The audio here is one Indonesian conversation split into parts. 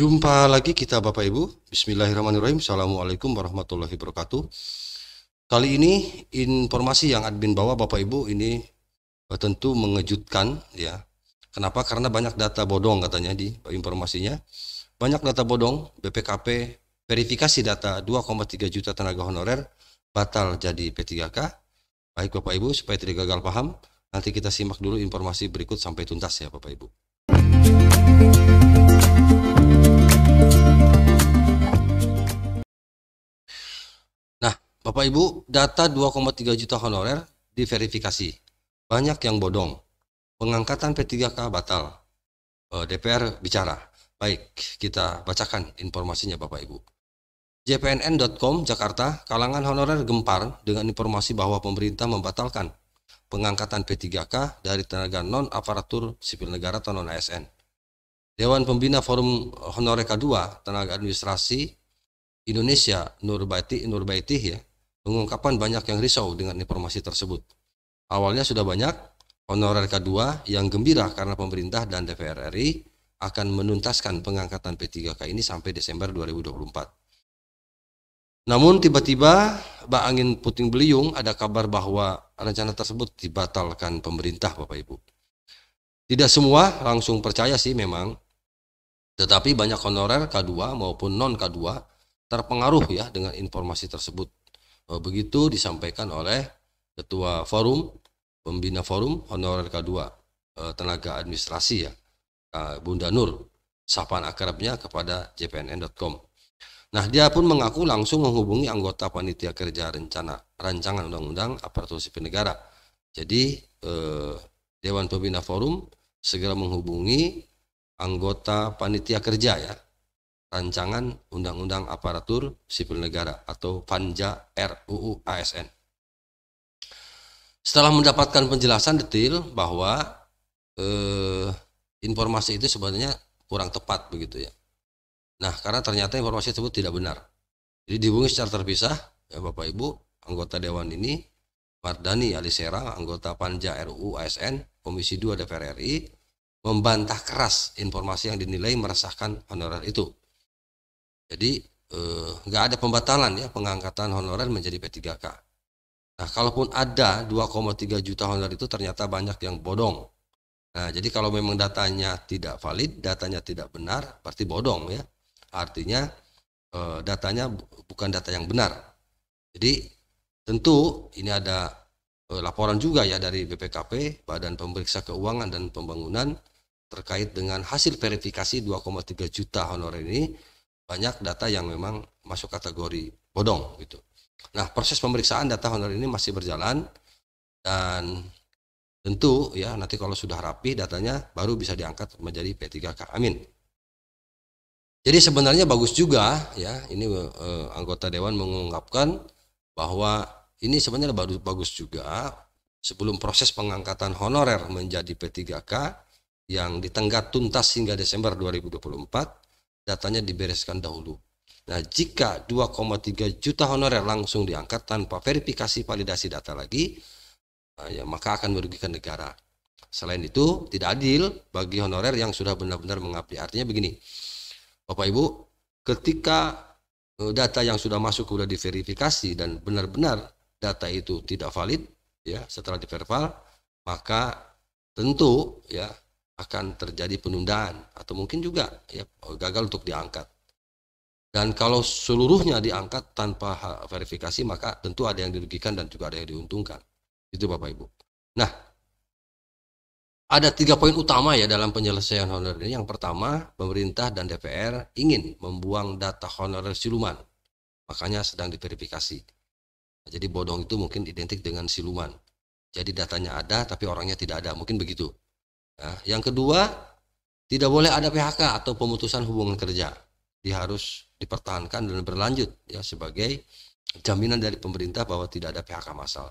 Jumpa lagi kita Bapak Ibu. Bismillahirrahmanirrahim. Assalamualaikum warahmatullahi wabarakatuh. Kali ini informasi yang admin bawa Bapak Ibu ini eh, tentu mengejutkan ya. Kenapa? Karena banyak data bodong katanya di informasinya. Banyak data bodong, BPKP verifikasi data 2,3 juta tenaga honorer batal jadi P3K. Baik Bapak Ibu, supaya tidak gagal paham, nanti kita simak dulu informasi berikut sampai tuntas ya Bapak Ibu. Bapak Ibu, data 2,3 juta honorer diverifikasi. Banyak yang bodong. Pengangkatan P3K batal. Eh, DPR bicara. Baik, kita bacakan informasinya Bapak Ibu. JPNN.com Jakarta, kalangan honorer gempar dengan informasi bahwa pemerintah membatalkan pengangkatan P3K dari tenaga non-aparatur sipil negara atau non-ASN. Dewan Pembina Forum Honorer K2, Tenaga Administrasi Indonesia Nurbaiti, Nurbaiti ya, Pengungkapan banyak yang risau dengan informasi tersebut. Awalnya sudah banyak honorer K2 yang gembira karena pemerintah dan DPR RI akan menuntaskan pengangkatan P3K ini sampai Desember 2024. Namun tiba-tiba bak angin puting beliung ada kabar bahwa rencana tersebut dibatalkan pemerintah Bapak Ibu. Tidak semua langsung percaya sih memang, tetapi banyak honorer K2 maupun non K2 terpengaruh ya dengan informasi tersebut. Eh, begitu disampaikan oleh Ketua Forum, Pembina Forum Honorer K2, eh, Tenaga Administrasi ya, Bunda Nur, sapaan akrabnya kepada jpnn.com. Nah, dia pun mengaku langsung menghubungi anggota panitia kerja rencana rancangan undang-undang aparatur sipil negara. Jadi, eh, Dewan Pembina Forum segera menghubungi anggota panitia kerja ya rancangan Undang-Undang Aparatur Sipil Negara atau Panja RUU ASN. Setelah mendapatkan penjelasan detail bahwa eh, informasi itu sebenarnya kurang tepat begitu ya. Nah, karena ternyata informasi tersebut tidak benar. Jadi dihubungi secara terpisah ya Bapak Ibu, anggota dewan ini Mardani Alisera, anggota Panja RUU ASN Komisi 2 DPR RI membantah keras informasi yang dinilai meresahkan honorer itu jadi eh, nggak eh, ada pembatalan ya pengangkatan honorer menjadi P3K. Nah, kalaupun ada 2,3 juta honorer itu ternyata banyak yang bodong. Nah, jadi kalau memang datanya tidak valid, datanya tidak benar, pasti bodong ya. Artinya eh, datanya bukan data yang benar. Jadi tentu ini ada eh, laporan juga ya dari BPKP, Badan Pemeriksa Keuangan dan Pembangunan terkait dengan hasil verifikasi 2,3 juta honorer ini banyak data yang memang masuk kategori bodong gitu. Nah, proses pemeriksaan data honor ini masih berjalan dan tentu ya nanti kalau sudah rapi datanya baru bisa diangkat menjadi P3K. Amin. Jadi sebenarnya bagus juga ya ini eh, anggota dewan mengungkapkan bahwa ini sebenarnya baru bagus juga sebelum proses pengangkatan honorer menjadi P3K yang ditenggat tuntas hingga Desember 2024 datanya dibereskan dahulu. Nah, jika 2,3 juta honorer langsung diangkat tanpa verifikasi validasi data lagi, nah, ya maka akan merugikan negara. Selain itu, tidak adil bagi honorer yang sudah benar-benar mengabdi. Artinya begini, Bapak Ibu, ketika e, data yang sudah masuk sudah diverifikasi dan benar-benar data itu tidak valid, ya setelah diverval, maka tentu ya akan terjadi penundaan atau mungkin juga ya gagal untuk diangkat. Dan kalau seluruhnya diangkat tanpa verifikasi maka tentu ada yang dirugikan dan juga ada yang diuntungkan. Itu Bapak Ibu. Nah, ada tiga poin utama ya dalam penyelesaian honorer ini. Yang pertama, pemerintah dan DPR ingin membuang data honorer siluman. Makanya sedang diverifikasi. jadi bodong itu mungkin identik dengan siluman. Jadi datanya ada tapi orangnya tidak ada, mungkin begitu. Nah, yang kedua, tidak boleh ada PHK atau pemutusan hubungan kerja. Dia harus dipertahankan dan berlanjut ya sebagai jaminan dari pemerintah bahwa tidak ada PHK massal.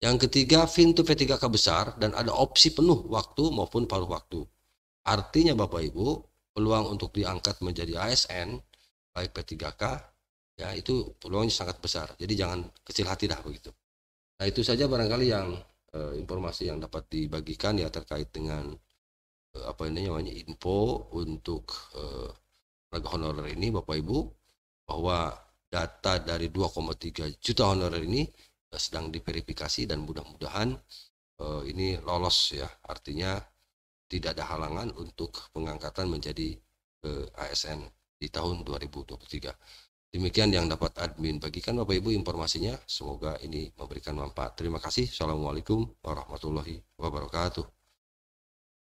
Yang ketiga, pintu P3K besar dan ada opsi penuh waktu maupun paruh waktu. Artinya Bapak Ibu, peluang untuk diangkat menjadi ASN baik P3K ya itu peluangnya sangat besar. Jadi jangan kecil hati dah begitu. Nah, itu saja barangkali yang Eh, informasi yang dapat dibagikan ya terkait dengan uh, apa ini namanya info untuk uh, raga honorer ini Bapak Ibu bahwa data dari 2,3 juta honorer ini uh, sedang diverifikasi dan mudah-mudahan uh, ini lolos ya artinya tidak ada halangan untuk pengangkatan menjadi uh, ASN di tahun 2023. Demikian yang dapat admin bagikan Bapak Ibu informasinya. Semoga ini memberikan manfaat. Terima kasih. Assalamualaikum warahmatullahi wabarakatuh.